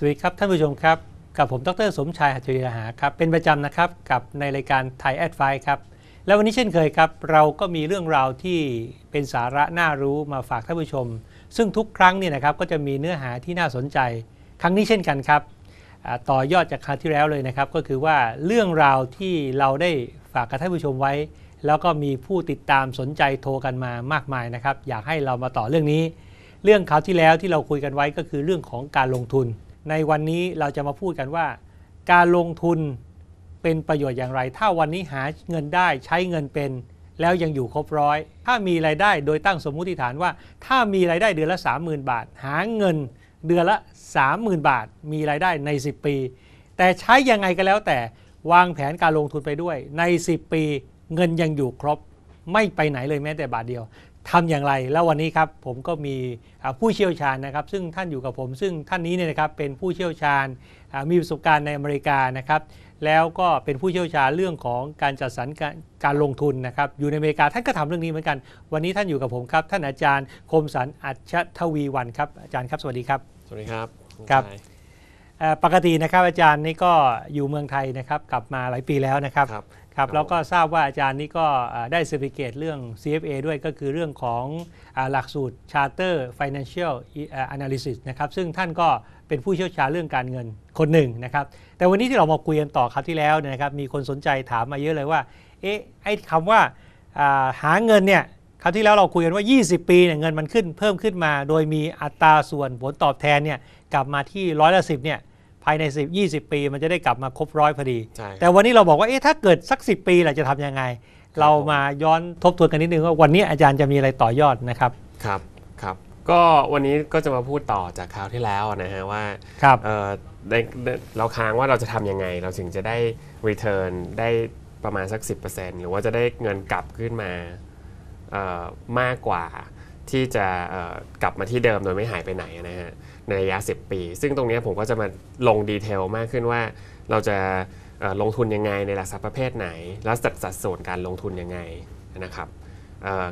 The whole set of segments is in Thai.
สวัสดีครับ ท่านผู้ชมครับ กับผมดร สมชายหัตถยาหาครับเป็นประจำนะครับกับในรายการไทยแอดไฟครับและวันนี้เช่นเคยครับ เราก็มีเรื่องราวที่เป็นสาระน่ารู้มาฝากท่านผู้ชม ซึ่งทุกครั้งเนี่ยนะครับก็จะมีเนื้อหาที่น่าสนใจ ครั้งนี้เช่นกันครับ ต่อยอดจากคราวที่แล้วเลยนะครับก็คือว่าเรื่องราวที่เราได้ฝากกับท่านผู้ชมไว้ แล้วก็มีผู้ติดตามสนใจโทรกันมามากมายนะครับอยากให้เรามาต่อเรื่องนี้ เรื่องคราวที่แล้วที่เราคุยกันไว้ก็คือเรื่องของการลงทุนในวันนี้เราจะมาพูดกันว่า การลงทุนเป็นประโยชน์อย่างไร ถ้าวันนี้หาเงินได้ใช้เงินเป็นแล้วยังอยู่ครบร้อย ถ้ามีรายได้โดยตั้งสมมุติฐานว่า ถ้ามีรายได้เดือนละ 30,000 บาท หาเงินเดือนละ 30,000 บาท มีรายได้ใน 10 ปี แต่ใช้ยังไงก็แล้ว แต่วางแผนการลงทุนไปด้วยใน 10 ปี เงินยังอยู่ครบไม่ไปไหนเลยแม้แต่บาทเดียวทำอย่างไรแล้ววันนี้ครับผมก็มีผู้เชี่ยวชาญนะครับ ซึ่งท่านอยู่กับผม ซึ่งท่านนี้เนี่ยนะครับเป็นผู้เชี่ยวชาญมีประสบการณ์ในอเมริกานะครับ แล้วก็เป็นผู้เชี่ยวชาญเรื่องของการจัดสรรการลงทุนนะครับ อยู่ในอเมริกาท่านก็ทำเรื่องนี้เหมือนกัน วันนี้ท่านอยู่กับผมครับ ท่านอาจารย์คมสันอัจฉทวีวันครับอาจารย์ครับสวัสดีครับ สวัสดีครับครับปกตินะครับอาจารย์นี่ก็อยู่เมืองไทยนะครับกลับมาหลายปีแล้วนะครับรบครับแล้วก็ทราบว่าอาจารย์นี่ก็ได้เซอร์ติฟิเกตเรื่อง CFA ด้วยก็คือเรื่องของหลักสูตร Charter Financial Analysis นะครับ ซึ่งท่านก็เป็นผู้เชี่ยวชาญเรื่องการเงินคนหนึ่งนะครับ แต่วันนี้ที่เรามาคุยกันต่อครับที่แล้วนะครับมีคนสนใจถามมาเยอะเลยว่าเอ๊ะไอ้คำว่าหาเงินเนี่ยครับที่แล้วเราคุยกันว่า 20 ปีเนี่ยเงินมันขึ้นเพิ่มขึ้นมาโดยมีอัตราส่วนผลตอบแทนเนี่ยกลับมาที่ร้อยละสิเนี่ยภายใน10 20 ปี มันจะได้กลับมาครบร้อยพอดีใช่แต่วันนี้เราบอกว่าเอ๊ะถ้าเกิดสัก 10 ปีละจะทำยังไง เรามาย้อนทบทวนกันนิดนึงว่าวันนี้อาจารย์จะมีอะไรต่อยอดนะครับ ครับ ครับ ก็วันนี้ก็จะมาพูดต่อจากคราวที่แล้วนะฮะว่าครับเอ่อเราค้างว่าเราจะทำยังไง เราถึงจะได้ Return ได้ประมาณสัก10%หรือว่าจะได้เงินกลับขึ้นมาเอ่อมากกว่าที่จะกลับมาที่เดิมโดยไม่หายไปไหนนะฮะในระยะ 10 ปี ซึ่งตรงนี้ผมก็จะมาลงดีเทลมากขึ้นว่าเราจะลงทุนยังไงในหลักทรัพย์ประเภทไหนแลวสัดสัดส่วนการลงทุนยังไงนะครับ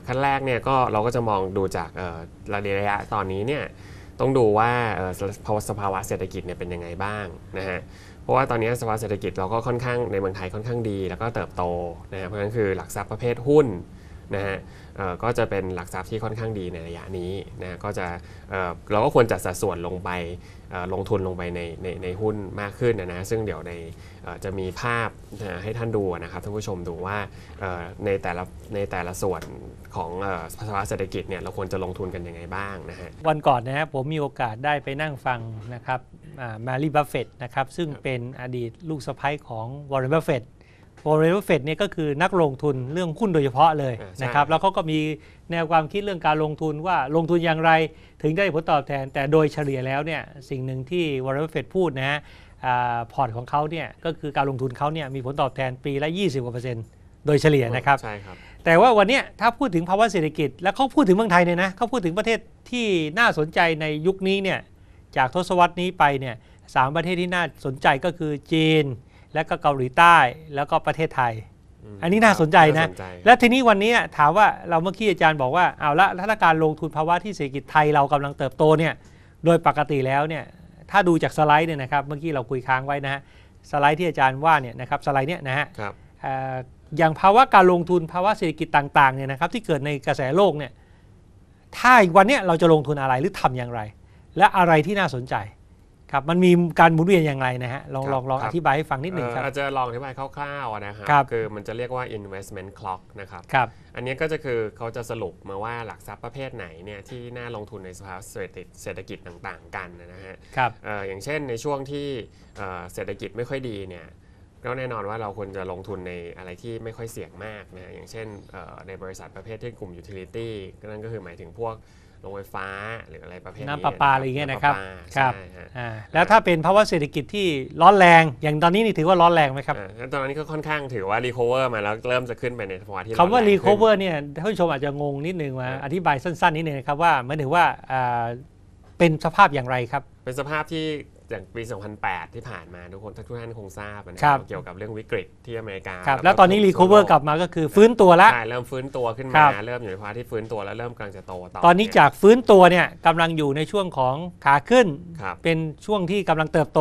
ขั้นแรกเนี่ยก็เราก็จะมองดูจากระยะระยะตอนนี้เนี่ย ต้องดูว่าสภาวะเศรษฐกิจเนี่ยเป็นยังไงบ้างนะฮะ เพราะว่าตอนนี้สภาวะเศรษฐกิจเราก็ค่อนข้างในเมืองไทยค่อนข้างดี แล้วก็เติบโตนะฮะเพราะฉะนั้นคือหลักทรัพย์ประเภทหุ้นนะฮะก็จะเป็นหลักทรัพย์ที่ค่อนข้างดีในระยะนี้นะก็จะเราก็ควรจัดสัดส่วนลงไป ลงทุนลงไปในในในหุ้นมากขึ้นนะนะซึ่งเดี๋ยวในจะมีภาพให้ท่านดูนะครับท่านผู้ชมดูว่าในแต่ละในแต่ละส่วนของภาวะเศรษฐกิจเนี่ยเราควรจะลงทุนกันยังไงบ้างนะฮะวันก่อนนะครับผมมีโอกาสได้ไปนั่งฟังนะครับแมรี่บัฟเฟตนะครับซึ่งเป็นอดีตลูกสะใภ้ของวอร์เรนบัฟเฟตวอร์เรนเฟดเนี่ยก็คือนักลงทุนเรื่องหุ้นโดยเฉพาะเลยนะครับแล้วเขาก็มีแนวความคิดเรื่องการลงทุนว่าลงทุนอย่างไรถึงได้ผลตอบแทนแต่โดยเฉลี่ยแล้วเนี่ยสิ่งหนึ่งที่วอร์เรนเฟดพูดนะฮะพอร์ตของเขาเนี่ยก็คือการลงทุนเขาเนี่ยมีผลตอบแทนปีละ 20กว่าเปอร์เซ็นต์โดยเฉลี่ยนะครับใช่ครับแต่ว่าวันนี้ถ้าพูดถึงภาวะเศรษฐกิจแล้วเขาพูดถึงเมืองไทยเนี่ยนะเขาพูดถึงประเทศที่น่าสนใจในยุคนี้เนี่ยจากทศวรรษนี้ไปเนี่ยสามประเทศที่น่าสนใจก็คือจีนและก็เกาหลีใต้แล้วก็ประเทศไทย อันนี้น่าสนใจนะ และทีนี้วันนี้ถามว่าเราเมื่อกี้อาจารย์บอกว่าเอาละถ้าการลงทุนภาวะที่เศรษฐกิจไทยเรากำลังเติบโตเนี่ย โดยปกติแล้วเนี่ยถ้าดูจากสไลด์เนี่ยนะครับเมื่อกี้เราคุยค้างไว้นะฮะสไลด์ที่อาจารย์ว่าเนี่ยนะครับสไลด์เนี่ยนะฮะอย่างภาวะการลงทุนภาวะเศรษฐกิจต่างๆเนี่ยนะครับที่เกิดในกระแสโลกเนี่ยถ้าวันนี้เราจะลงทุนอะไรหรือทำอย่างไร และอะไรที่น่าสนใจครับมันมีการหมุนเวียนอย่างไรนะฮะลองลองลองอธิบายให้ฟังนิดหนึ่งครับ อาจจะลองอธิบายคร่าวๆนะครับคือมันจะเรียกว่า investment clock นะครับครับอันนี้ก็จะคือเขาจะสรุปมาว่าหลักทรัพย์ประเภทไหนเนี่ยที่น่าลงทุนในสภาพเศรษฐกิจต่างๆกันนะฮะครับอย่างเช่นในช่วงที่เศรษฐกิจไม่ค่อยดีเนี่ยก็แน่นอนว่าเราควรจะลงทุนในอะไรที่ไม่ค่อยเสี่ยงมากนะอย่างเช่นในบริษัทประเภทที่กลุ่มยูทิลิตี้นั่นก็คือหมายถึงพวกรงไฟฟ้าหรืออะไรประเภทน้ำประปาอะไรเงี้ยนะครับครับแล้วถ้าเป็นภาวะเศรษฐกิจที่ร้อนแรง อย่างตอนนี้นี่ถือว่า ร้อนแรงไหมครับตอนนี้ก็ค่อนข้างถือว่ารีคอเวอร์มา แล้วเริ่มจะขึ้นไปในภาวะที่คำว่ารีคอเวอร์เนี่ยท่านผู้ชมอาจจะงงนิดนึงว่าอธิบายสั้น ๆ นิดนึงนะครับว่ามันถือว่าเป็นสภาพอย่างไรครับ เป็นสภาพที่อย่างปี 2008 ที่ผ่านมาทุกคนทุกท่านคงทราบนะครับเกี่ยวกับเรื่องวิกฤตที่อเมริกาครับแล้วตอนนี้รีคูเวอร์กลับมาก็คือฟื้นตัวแล้วใช่เริ่มฟื้นตัวขึ้นมาเริ่มอยู่ในภาวะที่ฟื้นตัวแล้วเริ่มกำลังจะโตต่อตอนนี้จากฟื้นตัวเนี่ยกำลังอยู่ในช่วงของขาขึ้นเป็นช่วงที่กำลังเติบโต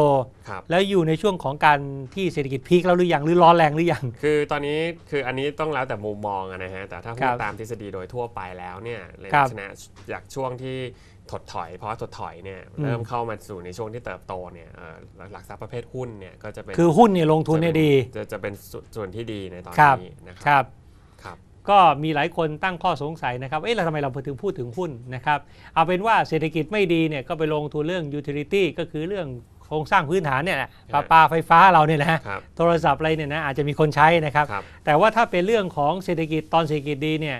แล้วอยู่ในช่วงของการที่เศรษฐกิจพีคแล้วหรือยังหรือร้อนแรงหรือยัง คือตอนนี้คืออันนี้ต้องแล้วแต่มุมมองนะฮะแต่ถ้าพูดตามทฤษฎีโดยทั่วไปแล้วเนี่ยในลับกษณะจากช่วงที่ถดถอย เพราะถดถอยเนี่ยเริ่มเข้ามาสู่ในช่วงที่เติบโตเนี่ยหลักทรัพย์ประเภทหุ้นเนี่ยก็จะเป็นคือหุ้นเนี่ยลงทุนเนี่ยดีจะจะเป็นส่วนที่ดีในตอนนี้นะครับครับก็มีหลายคนตั้งข้อสงสัยนะครับเอ๊ะเราทำไมเราถึงพูดถึงหุ้นนะครับเอาเป็นว่าเศรษฐกิจไม่ดีเนี่ยก็ไปลงทุนเรื่องยูทิลิตี้ก็คือเรื่องโครงสร้างพื้นฐานเนี่ยปลาปลาไฟฟ้าเราเนี่ยนะโทรศัพท์อะไรเนี่ยนะอาจจะมีคนใช้นะครับ แต่ว่าถ้าเป็นเรื่องของเศรษฐกิจตอนเศรษฐกิจดีเนี่ย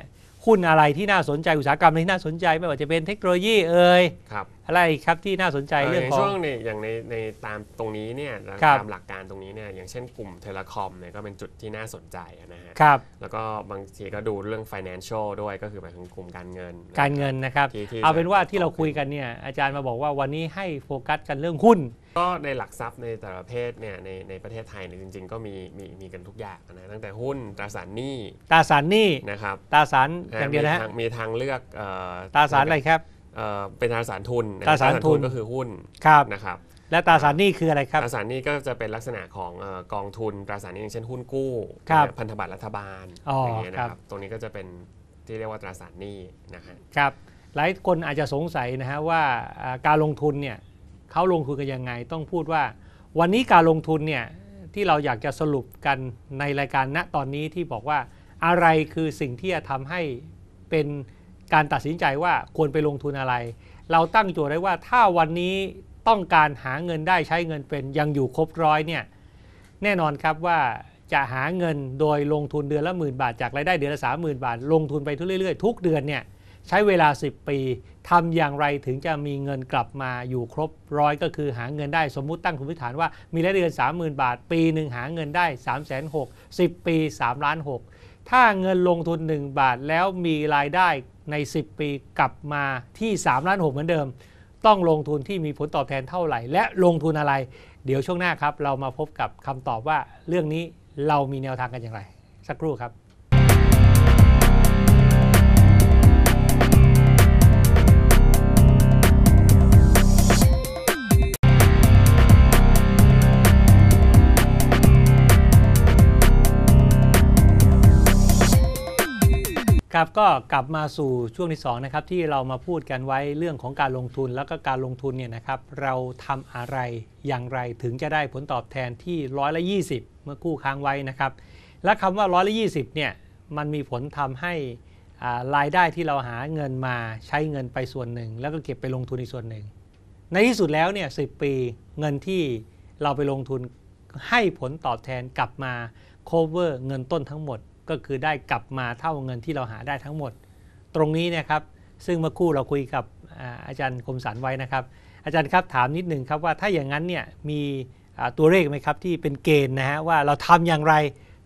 หุ้นอะไรที่น่าสนใจอุตสาหกรรมที่น่าสนใจไม่ว่าจะเป็นเทคโนโลยีเอ่ย ครับ อะไรครับที่น่าสนใจเรื่องของช่วงนี้อย่างในในตามตรงนี้เนี่ยตามหลักการตรงนี้เนี่ยอย่างเช่นกลุ่มเทเลคอมเนี่ยก็เป็นจุดที่น่าสนใจนะฮะ ครับ แล้วก็บางทีก็ดูเรื่อง financial ด้วยก็คือหมายถึงกลุ่มการเงิน การเงินนะครับ เอาเป็นว่าที่เราคุยกันเนี่ยอาจารย์มาบอกว่าวันนี้ให้โฟกัสกันเรื่องหุ้นก็ในหลักทรัพย์ในแต่ละประเภทเนี่ยในในประเทศไทยเนี่ยจริงๆก็มีมีมีกันทุกอย่างนะตั้งแต่หุ้นตราสารหนี้ตราสารหนี้นะครับตราสารอย่างเดียวนะมีทางเลือกเอ่อตราสารอะไรครับเอ่อเป็นตราสารทุนะคบตราสารทุนก็คือหุ้นครับนะครับและตราสารหนี้คืออะไรครับตราสารหนี้ก็จะเป็นลักษณะของกองทุน ตราสารหนี้อย่างเช่นหุ้นกู้ พันธบัตรรัฐบาลอย่างเงี้ยนะครับตรงนี้ก็จะเป็นที่เรียกว่าตราสารหนี้นะับครับหลายคนอาจจะสงสัยนะฮะว่าการลงทุนเนี่ยเขาลงทุนกันยังไง ต้องพูดว่าวันนี้การลงทุนเนี่ยที่เราอยากจะสรุปกันในรายการณตอนนี้ที่บอกว่าอะไรคือสิ่งที่จะทำให้เป็นการตัดสินใจว่าควรไปลงทุนอะไร เราตั้งโจทย์ได้ว่าถ้าวันนี้ต้องการหาเงินได้ใช้เงินเป็นยังอยู่ครบร้อยเนี่ยแน่นอนครับว่าจะหาเงินโดยลงทุนเดือนละหมื่นบาทจากรายได้เดือนละสามหมื่นบาท ลงทุนไปทุกเรื่อยๆทุกเดือนเนี่ยใช้เวลา 10 ปี ทำอย่างไรถึงจะมีเงินกลับมาอยู่ครบร้อยก็คือหาเงินได้สมมุติตั้งคุณพิฐานว่ามีรายเดือน 30,000 บาท ปีหนึ่งหาเงินได้ 3 6 0 0 0 10 ปี3ล้าน6ถ้าเงินลงทุน 1 บาทแล้วมีรายได้ใน 10 ปีกลับมาที่3ล้าน6เหมือนเดิม ต้องลงทุนที่มีผลตอบแทนเท่าไหร่ และลงทุนอะไร เดี๋ยวช่วงหน้าครับเรามาพบกับคำตอบว่าเรื่องนี้เรามีแนวทางกันอย่างไร สักครู่ครับครับก็กลับมาสู่ช่วงที่2นะครับที่เรามาพูดกันไว้เรื่องของการลงทุนแล้วก็การลงทุนเนี่ยนะครับเราทำอะไรอย่างไรถึงจะได้ผลตอบแทนที่ร้อยละ20เมื่อกู้ค้างไว้นะครับและคำว่าร้อยละ20เนี่ยมันมีผลทำให้รายได้ที่เราหาเงินมาใช้เงินไปส่วนหนึ่ง แล้วก็เก็บไปลงทุนอีกส่วนหนึ่ง ในที่สุดแล้วเนี่ยสิปีเงินที่เราไปลงทุนให้ผลตอบแทนกลับมา cover เงินต้นทั้งหมดก็คือได้กลับมาเท่าเงินที่เราหาได้ทั้งหมด ตรงนี้นะครับ ซึ่งเมื่อคู่เราคุยกับอาจารย์คมสันไว้นะครับ อาจารย์ครับถามนิดหนึ่งครับว่าถ้าอย่างนั้นเนี่ยมีตัวเลขไหมครับ ที่เป็นเกณฑ์นะฮะว่าเราทำอย่างไร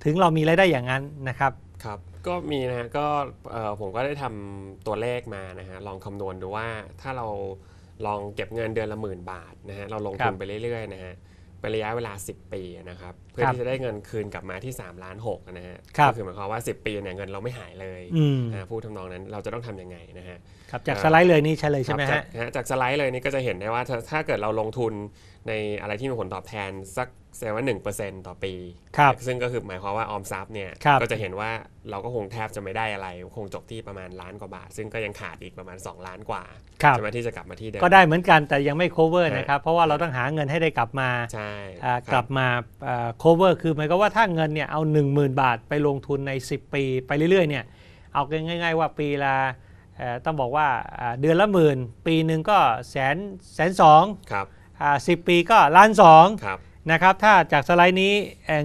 ถึงเรามีรายได้อย่างนั้นนะครับครับ ก็มีนะฮะก็ผมก็ได้ทำตัวเลขมานะฮะลองคำนวณดูว่าถ้าเราลองเก็บเงินเดือนละหมื่นบาทนะฮะเราลงทุนไปเรื่อยๆนะฮะเป็นระยะเวลา 10 ปีนะครับพื่อที่จะได้เงินคืนกลับมาที่ 3 ล้านหกนะฮะก็คือหมายความว่า 10 ปีเนี่ยเงินเราไม่หายเลยนะพูดทำนองนั้นเราจะต้องทํำยังไงนะฮะครับจากสไลด์เลยนี่ใช่เลยใช่ไหมฮะจากสไลด์เลยนี่ก็จะเห็นได้ว่า ถ้าเกิดเราลงทุนในอะไรที่มีผลตอบแทนสักแสดงว่าหนึ่งเปอร์เซ็นต์ต่อปีครับซึ่งก็คือหมายความว่าออมทรัพย์เนี่ยก็จะเห็นว่าเราก็คงแทบจะไม่ได้อะไร คงจบที่ประมาณล้านกว่าบาท ซึ่งก็ยังขาดอีกประมาณ 2 ล้านกว่าใช่ไมที่จะกลับมาที่เดิมก็ได้เหมือนกันแต่ยังไม่ cover นะครับเพราะว่าเราต้องหาเงินให้ได้กลับมากลับมา c cover คือหมายความว่าถ้าเงินเนี่ยเอา 10,000 บาทไปลงทุนใน 10 ปีไปเรื่อยๆเนี่ยเอาง่ายๆว่าปีละต้องบอกว่าเดือนละหมื่น ปีหนึ่งก็แสนแสนสองสิบปีก็ล้านสองนะครับถ้าจากสไลด์นี้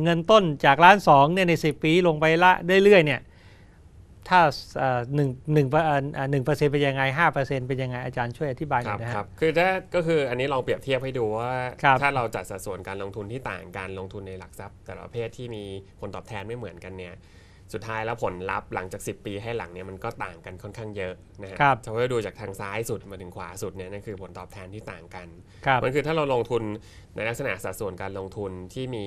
เงินต้นจากล้านสองเนี่ยใน 10 ปีลงไปละเรื่อยๆเนี่ยถ้าหนึ่งหนึ่งหนึ่งเปอร์เซ็นต์เป็นยังไงห้าเปอร์เซ็นต์เป็นยังไง อาจารย์ช่วยอธิบายหน่อยนะครับคือถ้าก็คืออันนี้ลองเปรียบเทียบให้ดูว่า ถ้าเราจัดสัดส่วนการลงทุนที่ต่างการลงทุนในหลักทรัพย์ แต่ละประเภทที่มีผลตอบแทนไม่เหมือนกันเนี่ย สุดท้ายแล้วผลลัพธ์หลังจาก 10 ปีให้หลังเนี่ยมันก็ต่างกันค่อนข้างเยอะนะครับถ้าเราดูจากทางซ้ายสุดมาถึงขวาสุดเนี่ยนั่นคือผลตอบแทนที่ต่างกันมันคือถ้าเราลงทุนในลักษณะสัดส่วนการลงทุนที่มี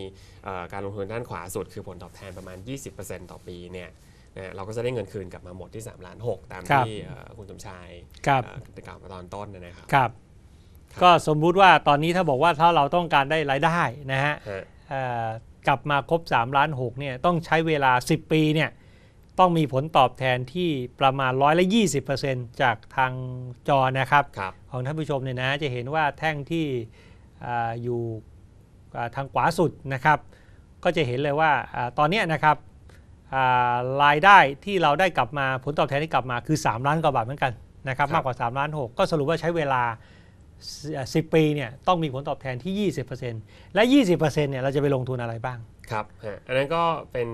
การลงทุนด้านขวาสุด คือผลตอบแทนประมาณ 20%ต่อปีเนี่ยเราก็จะได้เงินคืนกลับมาหมดที่ 3 ล้าน 6 ตามที่คุณสมชายครัตกล่าวมาตอนต้นนะครับ ก็สมมุติว่าตอนนี้ถ้าบอกว่าถ้าเราต้องการได้รายได้นะฮะกลับมาครบ 3 ล้าน6เนี่ยต้องใช้เวลา 10 ปีเนี่ย ต้องมีผลตอบแทนที่ประมาณร้อยละยี่สิบเปอร์เซ็นต์จากทางจอนะครับรบของท่านผู้ชมเนี่ยนะ จะเห็นว่าแท่งที่อยู่ทางขวาสุดนะครับ ก็จะเห็นเลยว่าตอนนี้นะครับรายได้ที่เราได้กลับมาผลตอบแทนที่กลับมาคือ 3 ล้านกว่าบาทเหมือนกันนะครับ มากกว่า 3 ล้าน 6 ก็สรุปว่าใช้เวลา 10 ปีเนี่ยต้องมีผลตอบแทนที่ 20%และ 20%เนี่ยเราจะไปลงทุนอะไรบ้าง ครับอันนั้นก็เป็น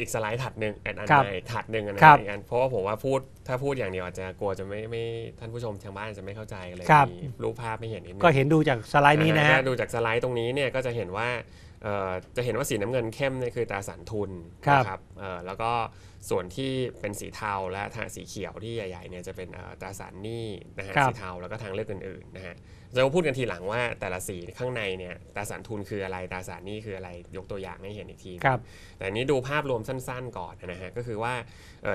อีกสไลด์ถัดหนึ่งอันใหม่ถัดหนึ่งนะครับเพราะว่าผมว่าพูดถ้าพูดอย่างเดียวอาจจะกลัวจะไม่ไม่ท่านผู้ชมทางบ้านจะไม่เข้าใจเลยรูปภาพไม่เห็นก็เห็นดูจากสไลด์นี้นะฮะดูจากสไลด์ตรงนี้เนี่ยก็จะเห็นว่าจะเห็นว่าสีน้ำเงินเข้มนี่คือตราสารทุนนะครับ แล้วก็ส่วนที่เป็นสีเทาและทางสีเขียวที่ใหญ่ๆเนี่ยจะเป็นตราสารหนี้นะฮะ สีเทาแล้วก็ทางเลือกอื่นๆนะฮะจะพูดกันทีหลังว่าแต่ละสีข้างในเนี่ย ตราสารทุนคืออะไร ตราสารหนี้คืออะไร ยกตัวอย่างให้เห็นอีกทีครับ แต่นี้ดูภาพรวมสั้นๆก่อนนะฮะ ก็คือว่า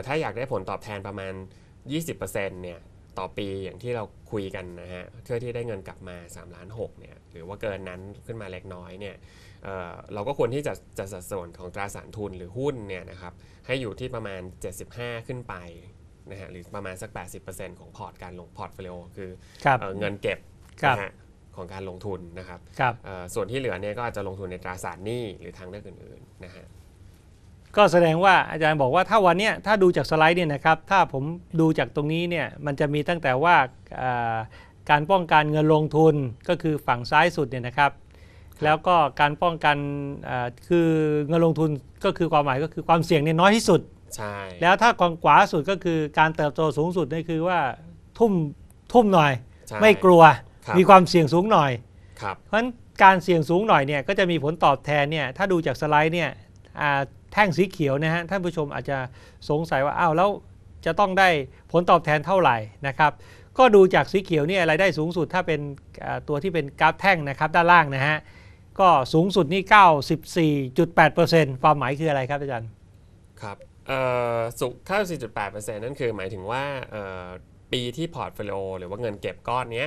ถ้าอยากได้ผลตอบแทนประมาณ 20%เนี่ยต่อปีอย่างที่เราคุยกันนะฮะเพื่อที่ได้เงินกลับมา3ล้าน6เนี่ยหรือว่าเกินนั้นขึ้นมาเล็กน้อยเนี่ยเราก็ควรที่จะจะสัดส่วนของตราสารทุนหรือหุ้นเนี่ยนะครับให้อยู่ที่ประมาณ 75 ขึ้นไปนะฮะหรือประมาณสัก 80%ของพอร์ตการลงพอร์ตเฟลิโอคือเอเงินเก็บนะฮะของการลงทุนนะครับรบส่วนที่เหลือเนี่ยก็อาจจะลงทุนในตราสารหนี้หรือทางเลือกอื่นๆนะฮะก็แสดงว่าอาจารย์บอกว่าถ้าวันนี้ถ้าดูจากสไลด์เนี่ยนะครับ ถ้าผมดูจากตรงนี้เนี่ยมันจะมีตั้งแต่ว่าการป้องกันเงินลงทุนก็คือฝั่งซ้ายสุดเนี่ยนะครับแล้วก็การป้องกันคือเงินลงทุนก็คือความหมายก็คือความเสี่ยงเนี่ยน้อยที่สุด ใช่ แล้วถ้าความกวาสุดก็คือการเติบโตสูงสุดนี่คือว่าทุ่มทุ่มหน่อยไม่กลัวมีความเสี่ยงสูงหน่อย เพราะฉะนั้นการเสี่ยงสูงหน่อยเนี่ยก็จะมีผลตอบแทนเนี่ยถ้าดูจากสไลด์เนี่ยแท่งสีเขียวนะฮะท่านผู้ชมอาจจะสงสัยว่าอ้าวแล้วจะต้องได้ผลตอบแทนเท่าไหร่นะครับ ก็ดูจากสีเขียวเนี่ยรายได้สูงสุด ถ้าเป็นตัวที่เป็นกราฟแท่งนะครับด้านล่างนะฮะก็สูงสุดนี่94.8%ความหมายคืออะไรครับอาจารย์ครับสุข94.8%นั่นคือหมายถึงว่าปีที่พอร์ตโฟลิโอหรือว่าเงินเก็บก้อนนี้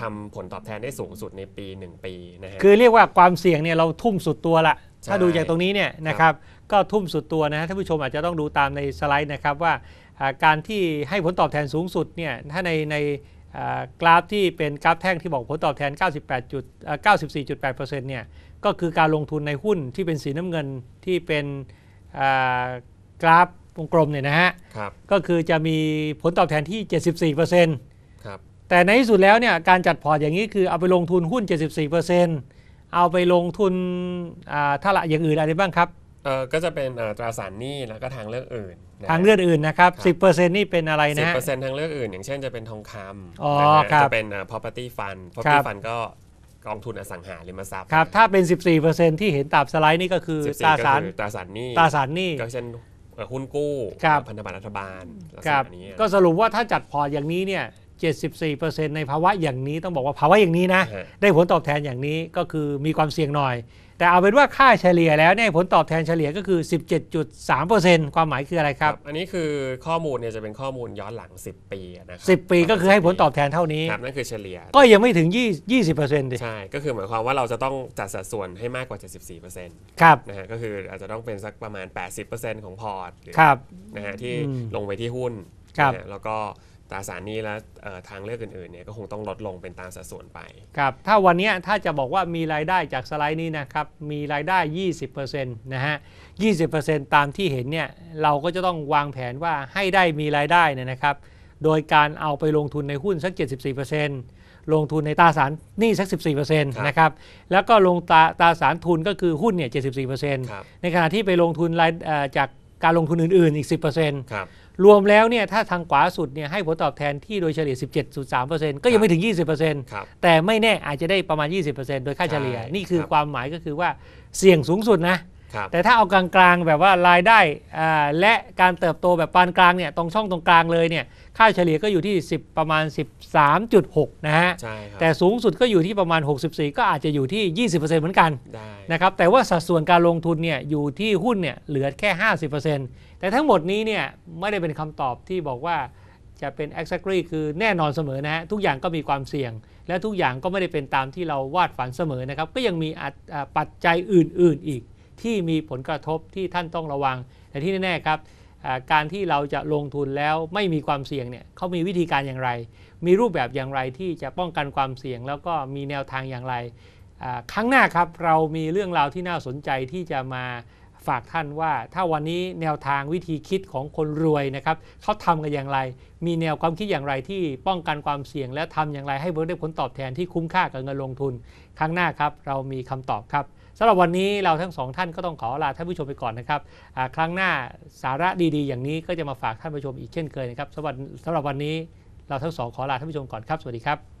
ทำผลตอบแทนได้สูงสุดในปี 1 ปีนะฮะคือเรียกว่าความเสี่ยงเนี่ยเราทุ่มสุดตัวละถ้าดูจากตรงนี้เนี่ยนะครับก็ทุ่มสุดตัวนะท่านผู้ชมอาจจะต้องดูตามในสไลด์นะครับว่าการที่ให้ผลตอบแทนสูงสุดเนี่ยถ้าในในกราฟที่เป็นกราฟแท่งที่บอกผลตอบแทน 98 94.8%เนี่ยก็คือการลงทุนในหุ้นที่เป็นสีน้ำเงินที่เป็นกราฟวงกลมเนี่ยนะฮะก็คือจะมีผลตอบแทนที่ 74%ครับแต่ในที่สุดแล้วเนี่ยการจัดพอร์ตอย่างนี้คือเอาไปลงทุนหุ้น 74%เอาไปลงทุนถ้าละอย่างอื่นอะไรบ้างครับ ก็จะเป็นตราสารหนี้แล้วก็ทางเลือกอื่นทางเลือดอื่นนะครับ 10%นี่เป็นอะไรนะ 10%ทางเลือกอื่น อย่างเช่นจะเป็นทองคำจะเป็น property fund property fund ก็กองทุนอสังหาริมทรัพย์ครับ ถ้าเป็น 14%ที่เห็นตามสไลด์นี่ก็คือตราสารตราสารนี่ตราสารนี่ ก็เช่นหุ้นกู้ พันธบัตรรัฐบาลักนี้ก็สรุปว่าถ้าจัดพอร์ตอย่างนี้เนี่ย 74%ในภาวะอย่างนี้ต้องบอกว่าภาวะอย่างนี้นะ ได้ผลตอบแทนอย่างนี้ก็คือมีความเสี่ยงหน่อยแต่เอาเป็นว่าค่าเฉลี่ยแล้วเนี่ยผลตอบแทนเฉลี่ยก็คือ 17.3%ความหมายคืออะไรครับอันนี้คือข้อมูลเนี่ยจะเป็นข้อมูลย้อนหลัง 10 ปีนะครับ10 ปีก็คือให้ผลตอบแทนเท่านี้นั่นคือเฉลี่ยก็ยังไม่ถึง 20%ดีใช่ก็คือหมายความว่าเราจะต้องจัดสัดส่วนให้มากกว่า 74%ครับนะฮะก็คืออาจจะต้องเป็นสักประมาณ 80%ของพอร์ตครับนะฮะที่ลงไปที่หุ้นครับแล้วก็ตราสารนี้และทางเลือกอื่นๆเนี่ยก็คงต้องลดลงเป็นตามสัดส่วนไป ครับ ถ้าวันนี้ถ้าจะบอกว่ามีรายได้จากสไลด์นี้นะครับ มีรายได้ 20%นะฮะ20%ตามที่เห็นเนี่ย เราก็จะต้องวางแผนว่าให้ได้มีรายได้เนี่ยนะครับ โดยการเอาไปลงทุนในหุ้นสัก 74%ลงทุนในตราสารนี่สัก14%นะครับ แล้วก็ลงตาตราสารทุนก็คือหุ้นเนี่ย74%ในขณะที่ไปลงทุนรายจากการลงทุนอื่นๆอีก10%ครับรวมแล้วเนี่ยถ้าทางขวาสุดเนี่ยให้ผลตอบแทนที่โดยเฉลี่ย 17.3%ก็ยังไม่ถึง 20%แต่ไม่แน่อาจจะได้ประมาณ 20%โดยค่าเฉลี่ยนี่คือความหมายก็คือว่าเสี่ยงสูงสุดนะแต่ถ้าเอากลางๆแบบว่ารายได้และการเติบโตแบบปานกลางเนี่ยตรงช่องตรงกลางเลยเนี่ยค่าเฉลี่ยก็อยู่ที่ 10 ประมาณ 13.6 นะฮะแต่สูงสุดก็อยู่ที่ประมาณ 64 ก็อาจจะอยู่ที่ 20%เหมือนกันนะครับ แต่ว่าสัดส่วนการลงทุนเนี่ยอยู่ที่หุ้นเนี่ยเหลือแค่ 50%แต่ทั้งหมดนี้เนี่ยไม่ได้เป็นคำตอบที่บอกว่าจะเป็น exactly คือแน่นอนเสมอนะฮะทุกอย่างก็มีความเสี่ยง และทุกอย่างก็ไม่ได้เป็นตามที่เราวาดฝันเสมอนะครับก็ยังมีปัจจัยอื่นๆ อีกที่มีผลกระทบที่ท่านต้องระวังแต่ที่แน่ๆ ครับการที่เราจะลงทุนแล้วไม่มีความเสี่ยงเนี่ยเขามีวิธีการอย่างไร มีรูปแบบอย่างไรที่จะป้องกันความเสี่ยง แล้วก็มีแนวทางอย่างไร ครั้งหน้าครับเรามีเรื่องราวที่น่าสนใจที่จะมาฝากท่านว่า ถ้าวันนี้แนวทางวิธีคิดของคนรวยนะครับเขาทำกันอย่างไร มีแนวความคิดอย่างไรที่ป้องกันความเสี่ยงและทำอย่างไรให้ได้ผลตอบแทนที่คุ้มค่ากับเงินลงทุนครั้งหน้าครับเรามีคำตอบครับสำหรับวันนี้เราทั้งสองท่านก็ต้องขอลาท่านผู้ชมไปก่อนนะครับครั้งหน้าสาระดีๆอย่างนี้ก็จะมาฝากท่านผู้ชมอีกเช่นเคยนะครับสำหรับวันนี้เราทั้งสองขอลาท่านผู้ชมก่อนครับ สวัสดีครับ